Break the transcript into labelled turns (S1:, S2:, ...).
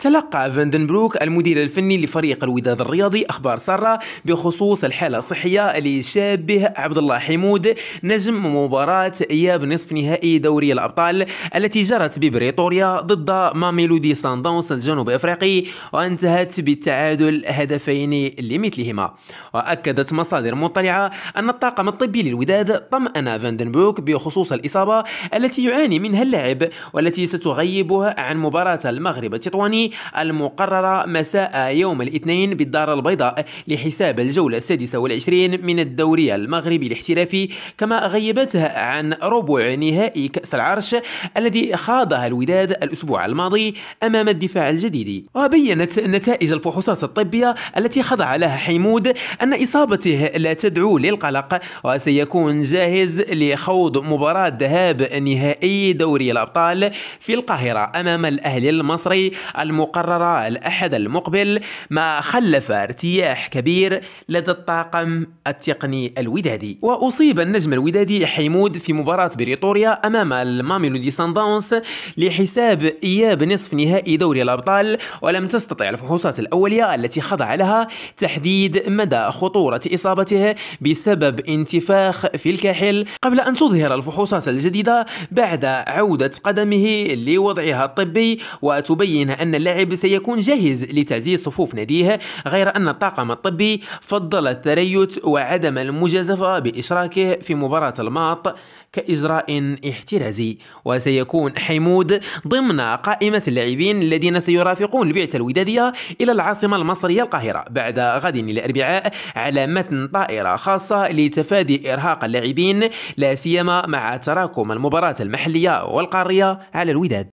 S1: تلقى فاندنبروك المدير الفني لفريق الوداد الرياضي اخبار ساره بخصوص الحاله الصحيه لشابه عبد الله حمود نجم مباراه اياب نصف نهائي دوري الابطال التي جرت ببريطوريا ضد ماميلودي ساندونس الجنوب افريقي وانتهت بالتعادل هدفين لمثلهما واكدت مصادر مطلعه ان الطاقم الطبي للوداد طمأن فاندنبروك بخصوص الاصابه التي يعاني منها اللاعب والتي ستغيبه عن مباراه المغرب التطواني المقررة مساء يوم الاثنين بالدار البيضاء لحساب الجولة السادسة والعشرين من الدوري المغربي الاحترافي كما غيبتها عن ربع نهائي كأس العرش الذي خاضها الوداد الأسبوع الماضي أمام الدفاع الجديد وبينت نتائج الفحوصات الطبية التي خضع لها حيمود أن إصابته لا تدعو للقلق وسيكون جاهز لخوض مباراة ذهاب نهائي دوري الأبطال في القاهرة أمام الأهلي المصري الم المقررة الأحد المقبل ما خلف ارتياح كبير لدى الطاقم التقني الودادي وأصيب النجم الودادي حيمود في مباراة بريطوريا أمام دي ساندانس لحساب إياب نصف نهائي دوري الأبطال ولم تستطع الفحوصات الأولية التي خضع لها تحديد مدى خطورة إصابته بسبب انتفاخ في الكاحل قبل أن تظهر الفحوصات الجديدة بعد عودة قدمه لوضعها الطبي وتبين أن اللاعب اللاعب سيكون جاهز لتعزيز صفوف ناديه غير أن الطاقم الطبي فضل التريث وعدم المجازفة بإشراكه في مباراة الماط كإجراء احترازي وسيكون حمود ضمن قائمة اللاعبين الذين سيرافقون البعثة الودادية إلى العاصمة المصرية القاهرة بعد غد الأربعاء على متن طائرة خاصة لتفادي إرهاق اللاعبين لا سيما مع تراكم المباراة المحلية والقارية على الوداد